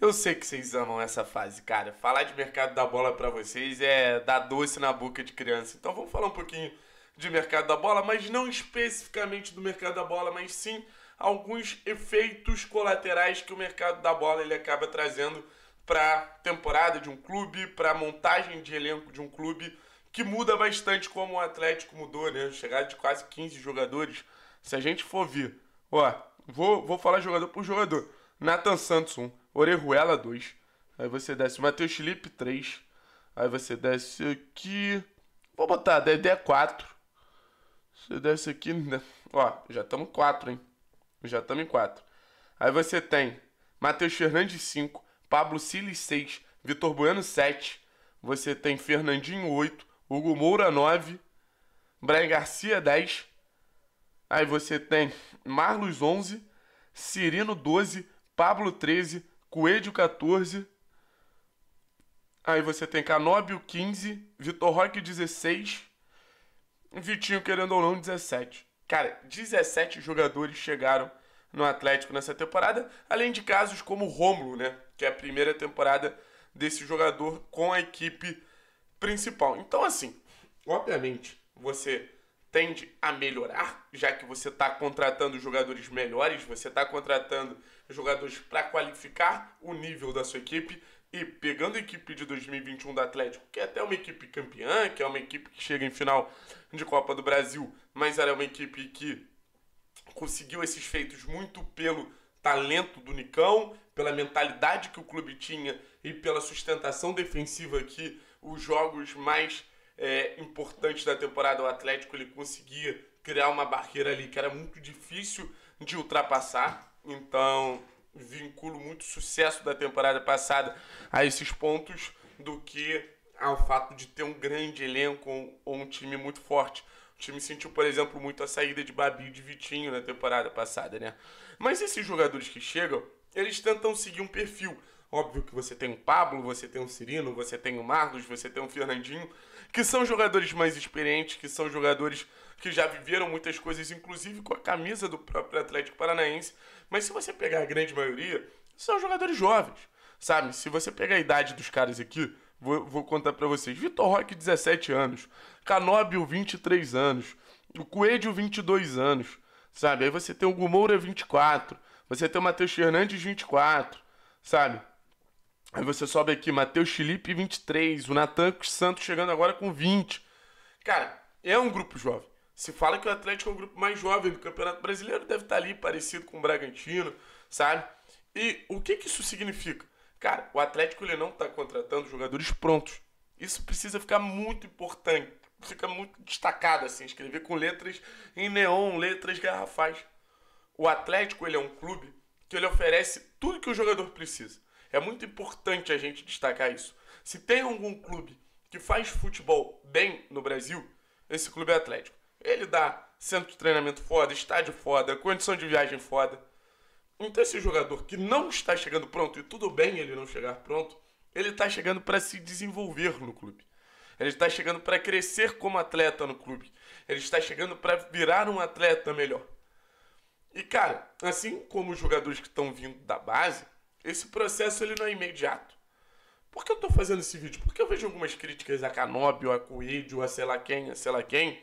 Eu sei que vocês amam essa fase, cara. Falar de mercado da bola para vocês é dar doce na boca de criança. Então vamos falar um pouquinho de mercado da bola, mas não especificamente do mercado da bola, mas sim alguns efeitos colaterais que o mercado da bola ele acaba trazendo para temporada de um clube, para montagem de elenco de um clube que muda bastante como o Atlético mudou, né? Chegada de quase 15 jogadores. Se a gente for ver, ó, vou, vou falar jogador por jogador. Nathan Santos, um. Orejuela 2. Aí você desce Matheus Felipe 3. Aí você desce aqui. Vou botar Dedé 4. Você desce aqui. Né? Ó, já estamos 4, hein? Já estamos em 4. Aí você tem Matheus Fernandes 5. Pablo Silis 6. Vitor Bueno 7. Você tem Fernandinho 8. Hugo Moura 9. Brian Garcia 10. Aí você tem Marlos 11. Cirino 12. Pablo 13. Coelho 14. Aí você tem Canóbio 15, Vitor Roque 16, Vitinho, querendo ou não, 17. Cara, 17 jogadores chegaram no Atlético nessa temporada, além de casos como o Rômulo, né? Que é a primeira temporada desse jogador com a equipe principal. Então, assim, obviamente, você tende a melhorar, já que você está contratando jogadores melhores, você está contratando jogadores para qualificar o nível da sua equipe. E pegando a equipe de 2021 do Atlético, que é até uma equipe campeã, que é uma equipe que chega em final de Copa do Brasil, mas era é uma equipe que conseguiu esses feitos muito pelo talento do Nicão, pela mentalidade que o clube tinha e pela sustentação defensiva que os jogos mais é, importantes da temporada o Atlético ele conseguia criar uma barreira ali que era muito difícil de ultrapassar. Então, vinculo muito o sucesso da temporada passada a esses pontos do que ao fato de ter um grande elenco ou um time muito forte. O time sentiu, por exemplo, muito a saída de Babi e de Vitinho na temporada passada, né? Mas esses jogadores que chegam, eles tentam seguir um perfil. Óbvio que você tem o Pablo, você tem o Cirino, você tem o Marlos, você tem o Fernandinho, que são jogadores mais experientes, que são jogadores que já viveram muitas coisas, inclusive com a camisa do próprio Atlético Paranaense. Mas se você pegar a grande maioria, são jogadores jovens, sabe? Se você pegar a idade dos caras aqui, vou, vou contar para vocês. Vitor Roque, 17 anos. Canóbio, 23 anos. O Coelho, 22 anos, sabe? Aí você tem o Gumoura, 24. Você tem o Matheus Fernandes, 24, sabe? Aí você sobe aqui, Matheus Felipe, 23. O Natan Santos chegando agora com 20. Cara, é um grupo jovem. Se fala que o Atlético é o grupo mais jovem do Campeonato Brasileiro, deve estar tá ali parecido com o Bragantino, sabe? E o que, que isso significa? Cara, o Atlético ele não está contratando jogadores prontos. Isso precisa ficar muito importante, fica muito destacado assim, escrever com letras em neon, letras garrafais. O Atlético ele é um clube que ele oferece tudo que o jogador precisa. É muito importante a gente destacar isso. Se tem algum clube que faz futebol bem no Brasil, esse clube é Atlético. Ele dá centro de treinamento foda, estádio foda, condição de viagem foda. Então esse jogador que não está chegando pronto, e tudo bem ele não chegar pronto, ele está chegando para se desenvolver no clube. Ele está chegando para crescer como atleta no clube. Ele está chegando para virar um atleta melhor. E cara, assim como os jogadores que estão vindo da base, esse processo ele não é imediato. Por que eu estou fazendo esse vídeo? Porque eu vejo algumas críticas a Canóbio, a Coelho, a sei lá quem, a sei lá quem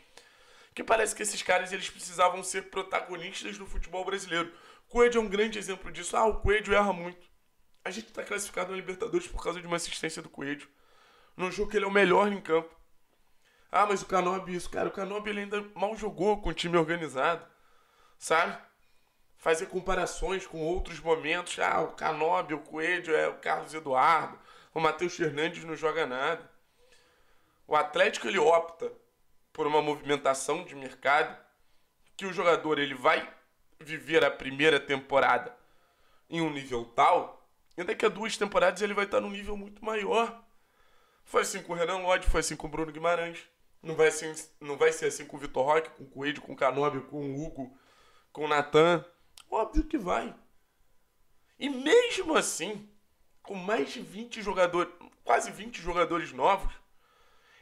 que parece que esses caras eles precisavam ser protagonistas do futebol brasileiro. Coelho é um grande exemplo disso. Ah, o Coelho erra muito. A gente está classificado na Libertadores por causa de uma assistência do Coelho. Num jogo que ele é o melhor em campo. Ah, mas o Canobi isso. Cara, o Canobi ele ainda mal jogou com o time organizado. Sabe? Fazer comparações com outros momentos. Ah, o Canobi, o Coelho, é o Carlos Eduardo. O Matheus Fernandes não joga nada. O Atlético ele opta por uma movimentação de mercado que o jogador ele vai viver a primeira temporada em um nível tal, e daqui a duas temporadas ele vai estar num nível muito maior. Foi assim com o Renan Lodge, foi assim com o Bruno Guimarães. Não vai, ser, não vai ser assim com o Vitor Roque, com o Coelho, com o Canobi, com o Hugo, com o Natan. Óbvio que vai. E mesmo assim, com mais de 20 jogadores, quase 20 jogadores novos,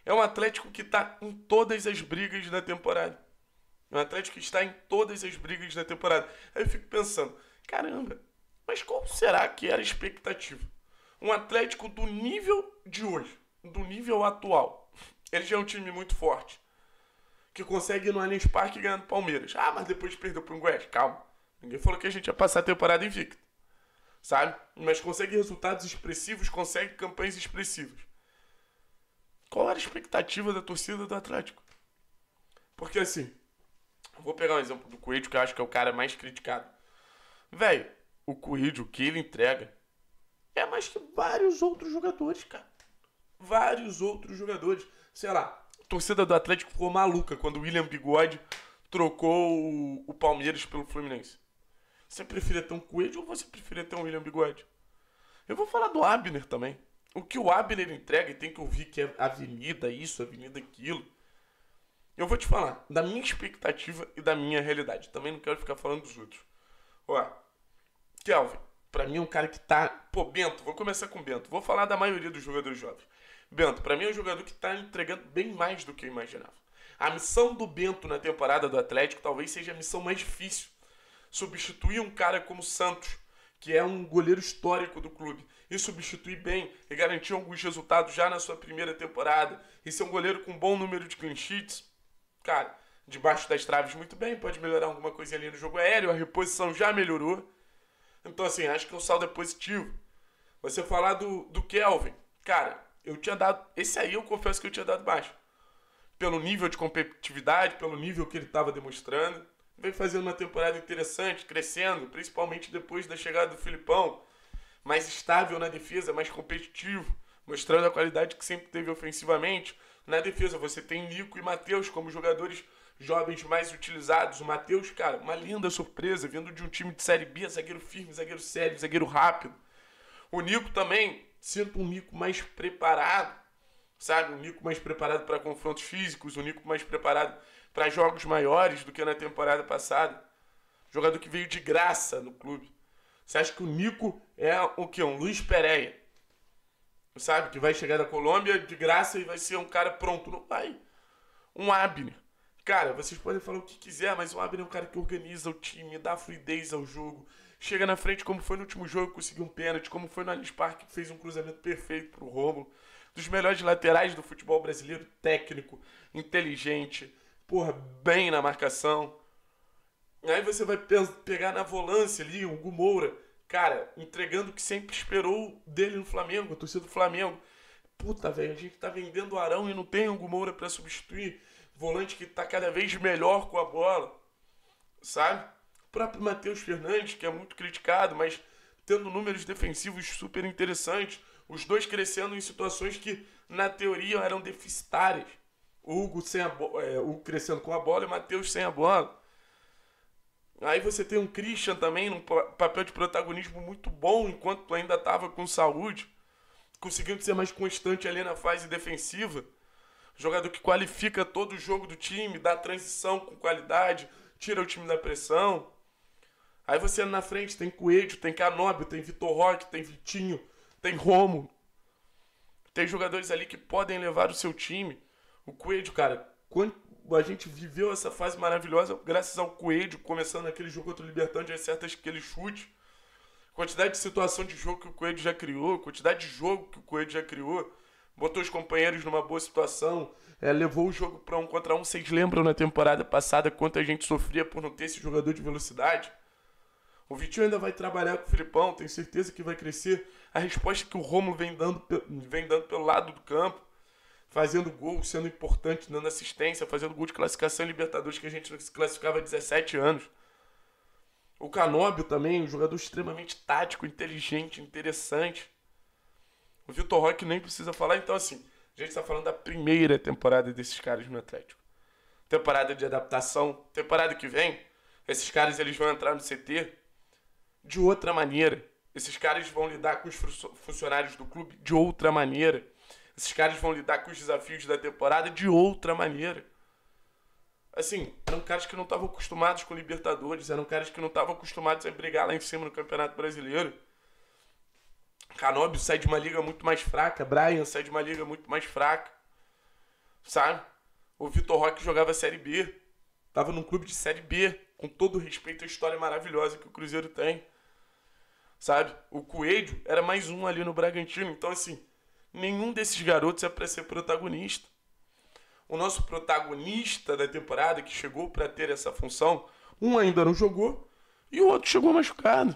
é um Atlético que está em todas as brigas da temporada. É um Atlético que está em todas as brigas da temporada. Aí eu fico pensando, caramba, mas qual será que era a expectativa? Um Atlético do nível de hoje, do nível atual. Ele já é um time muito forte. Que consegue ir no Allianz Parque ganhando Palmeiras. Ah, mas depois perdeu para o Goiás. Calma. Ninguém falou que a gente ia passar a temporada invicto. Sabe? Mas consegue resultados expressivos, consegue campanhas expressivas. Qual era a expectativa da torcida do Atlético? Porque assim, vou pegar um exemplo do Coelho, que eu acho que é o cara mais criticado. Velho, o Coelho, o que ele entrega, é mais que vários outros jogadores, cara. Vários outros jogadores. Sei lá, a torcida do Atlético ficou maluca quando o William Bigode trocou o Palmeiras pelo Fluminense. Você preferia ter um Coelho ou você preferia ter um William Bigode? Eu vou falar do Abner também. O que o Abner entrega, e tem que ouvir que é avenida isso, avenida aquilo. Eu vou te falar da minha expectativa e da minha realidade. Também não quero ficar falando dos outros. Ó, Kelvin, pra mim é um cara que tá. Pô, Bento, vou começar com Bento. Vou falar da maioria dos jogadores jovens. Bento, pra mim é um jogador que tá entregando bem mais do que eu imaginava. A missão do Bento na temporada do Atlético talvez seja a missão mais difícil. Substituir um cara como Santos, que é um goleiro histórico do clube, e substituir bem e garantir alguns resultados já na sua primeira temporada e ser um goleiro com um bom número de clean sheets, cara, debaixo das traves muito bem, pode melhorar alguma coisa ali no jogo aéreo, a reposição já melhorou. Então, assim, acho que o é saldo é positivo. Você falar do, do Kelvin, cara, eu tinha dado. Esse aí eu confesso que eu tinha dado baixo. Pelo nível de competitividade, pelo nível que ele estava demonstrando. Vem fazendo uma temporada interessante, crescendo, principalmente depois da chegada do Filipão mais estável na defesa, mais competitivo, mostrando a qualidade que sempre teve ofensivamente. Na defesa, você tem Nico e Matheus como jogadores jovens mais utilizados. O Matheus, cara, uma linda surpresa, vindo de um time de Série B, zagueiro firme, zagueiro sério, zagueiro rápido. O Nico também, sinto um Nico mais preparado, sabe? Um Nico mais preparado para confrontos físicos, um Nico mais preparado para jogos maiores do que na temporada passada. Jogador que veio de graça no clube. Você acha que o Nico é o que? Um Luiz Pereira. Sabe? Que vai chegar da Colômbia de graça e vai ser um cara pronto. Não vai. Um Abner. Cara, vocês podem falar o que quiser, mas o Abner é um cara que organiza o time, dá fluidez ao jogo, chega na frente, como foi no último jogo, conseguiu um pênalti, como foi no Allianz Parque, fez um cruzamento perfeito pro Romulo. Dos melhores laterais do futebol brasileiro, técnico, inteligente, porra, bem na marcação. Aí você vai pegar na volância ali o Gumoura, cara, entregando o que sempre esperou dele no Flamengo, a torcida do Flamengo. Puta, velho, a gente tá vendendo o Arão e não tem o Gumoura para substituir. Volante que tá cada vez melhor com a bola, sabe? O próprio Matheus Fernandes, que é muito criticado, mas tendo números defensivos super interessantes. Os dois crescendo em situações que, na teoria, eram deficitárias. O Hugo, sem a é, Hugo crescendo com a bola e o Matheus sem a bola. Aí você tem um Christian também num papel de protagonismo muito bom enquanto ainda estava com saúde, conseguindo ser mais constante ali na fase defensiva. Jogador que qualifica todo o jogo do time, dá transição com qualidade, tira o time da pressão. Aí você na frente tem Coelho, tem Canobio, tem Vitor Roque, tem Vitinho, tem Romo. Tem jogadores ali que podem levar o seu time. O Coelho, cara, quanto a gente viveu essa fase maravilhosa graças ao Coelho, começando aquele jogo contra o Libertante, certas aquele chute. Quantidade de situação de jogo que o Coelho já criou, quantidade de jogo que o Coelho já criou. Botou os companheiros numa boa situação, é, levou o jogo para um contra um. Vocês lembram na temporada passada quanto a gente sofria por não ter esse jogador de velocidade? O Vitinho ainda vai trabalhar com o Filipão, tenho certeza que vai crescer. A resposta que o Romulo vem dando, vem dando pelo lado do campo fazendo gol, sendo importante, dando assistência, fazendo gol de classificação em Libertadores que a gente se classificava há 17 anos. O Canóbio também, um jogador extremamente tático, inteligente, interessante. O Vitor Roque nem precisa falar, então assim, a gente está falando da primeira temporada desses caras no Atlético. Temporada de adaptação, temporada que vem, esses caras eles vão entrar no CT de outra maneira. Esses caras vão lidar com os funcionários do clube de outra maneira. Esses caras vão lidar com os desafios da temporada de outra maneira. Assim, eram caras que não estavam acostumados com Libertadores, eram caras que não estavam acostumados a brigar lá em cima no Campeonato Brasileiro. Canóbio sai de uma liga muito mais fraca, Brian sai de uma liga muito mais fraca. Sabe? O Vitor Roque jogava Série B. Tava num clube de Série B, com todo respeito à história maravilhosa que o Cruzeiro tem. Sabe? O Coelho era mais um ali no Bragantino. Então, assim, nenhum desses garotos é para ser protagonista. O nosso protagonista da temporada, que chegou para ter essa função, um ainda não jogou e o outro chegou machucado.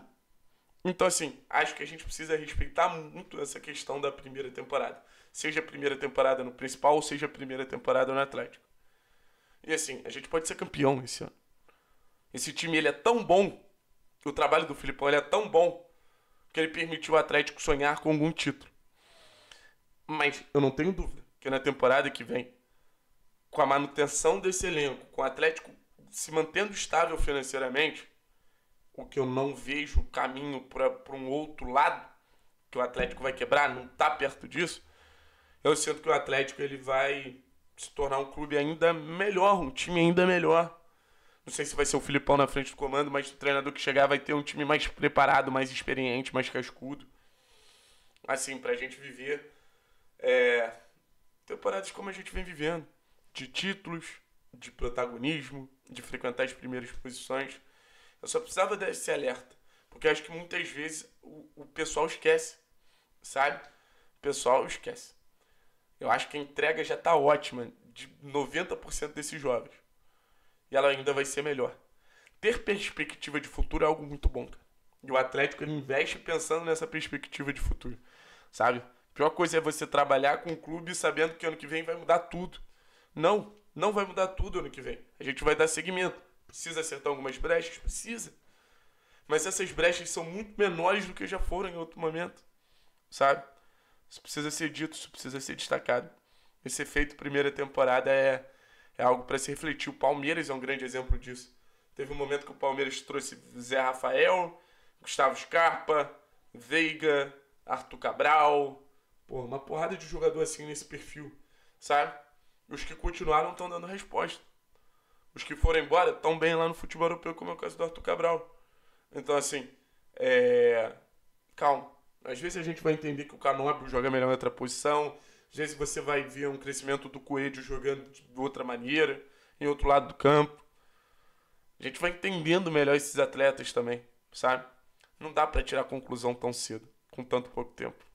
Então, assim, acho que a gente precisa respeitar muito essa questão da primeira temporada. Seja a primeira temporada no principal, ou seja a primeira temporada no Atlético. E assim, a gente pode ser campeão esse ano. Esse time ele é tão bom, o trabalho do Filipão ele é tão bom, que ele permitiu o Atlético sonhar com algum título. Mas eu não tenho dúvida que na temporada que vem, com a manutenção desse elenco, com o Atlético se mantendo estável financeiramente, o que eu não vejo caminho para um outro lado, que o Atlético vai quebrar, não está perto disso, eu sinto que o Atlético ele vai se tornar um clube ainda melhor, um time ainda melhor. Não sei se vai ser o Filipão na frente do comando, mas o treinador que chegar vai ter um time mais preparado, mais experiente, mais cascudo. Assim, para a gente viver é, temporadas como a gente vem vivendo, de títulos, de protagonismo, de frequentar as primeiras posições. Eu só precisava desse alerta, porque acho que muitas vezes o, o pessoal esquece, sabe? O pessoal esquece. Eu acho que a entrega já está ótima de 90% desses jovens. E ela ainda vai ser melhor. Ter perspectiva de futuro é algo muito bom, cara. E o Atlético investe pensando nessa perspectiva de futuro, sabe? pior coisa é você trabalhar com o clube sabendo que ano que vem vai mudar tudo. Não, não vai mudar tudo ano que vem. A gente vai dar seguimento. Precisa acertar algumas brechas? Precisa. Mas essas brechas são muito menores do que já foram em outro momento. Sabe? Isso precisa ser dito, isso precisa ser destacado. Esse efeito primeira temporada é, é algo para se refletir. O Palmeiras é um grande exemplo disso. Teve um momento que o Palmeiras trouxe Zé Rafael, Gustavo Scarpa, Veiga, Arthur Cabral, Pô, uma porrada de jogador assim nesse perfil, sabe? Os que continuaram estão dando resposta. Os que foram embora estão bem lá no futebol europeu, como é o caso do Arthur Cabral. Então, assim, é... calma. Às vezes a gente vai entender que o Canóbio joga melhor em outra posição. Às vezes você vai ver um crescimento do Coelho jogando de outra maneira, em outro lado do campo. A gente vai entendendo melhor esses atletas também, sabe? Não dá para tirar conclusão tão cedo, com tanto pouco tempo.